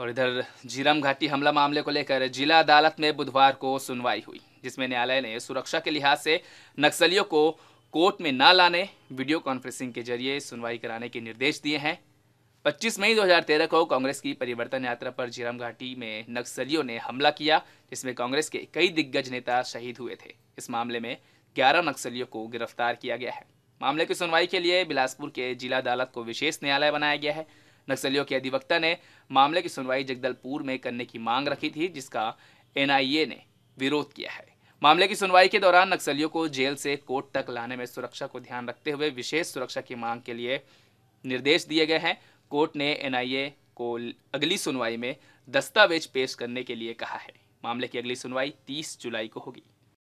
और इधर जीरम घाटी हमला मामले को लेकर जिला अदालत में बुधवार को सुनवाई हुई जिसमें न्यायालय ने सुरक्षा के लिहाज से नक्सलियों को कोर्ट में ना लाने वीडियो कॉन्फ्रेंसिंग के जरिए सुनवाई कराने के निर्देश दिए हैं 25 मई 2013 को कांग्रेस की परिवर्तन यात्रा पर जीरम घाटी में नक्सलियों ने हमला किया जिसमें कांग्रेस के कई दिग्गज नेता शहीद हुए थे इस मामले में 11 नक्सलियों को गिरफ्तार किया गया है मामले की सुनवाई के लिए बिलासपुर के जिला अदालत को विशेष न्यायालय बनाया गया है नक्सलियों के अधिवक्ता ने मामले की सुनवाई जगदलपुर में करने की मांग रखी थी जिसका एनआईए ने विरोध किया है मामले की सुनवाई के दौरान नक्सलियों को जेल से कोर्ट तक लाने में सुरक्षा को ध्यान रखते हुए विशेष सुरक्षा की मांग के लिए निर्देश दिए गए हैं कोर्ट ने एनआईए को अगली सुनवाई में दस्तावेज पेश करने के लिए कहा है मामले की अगली सुनवाई 30 जुलाई को होगी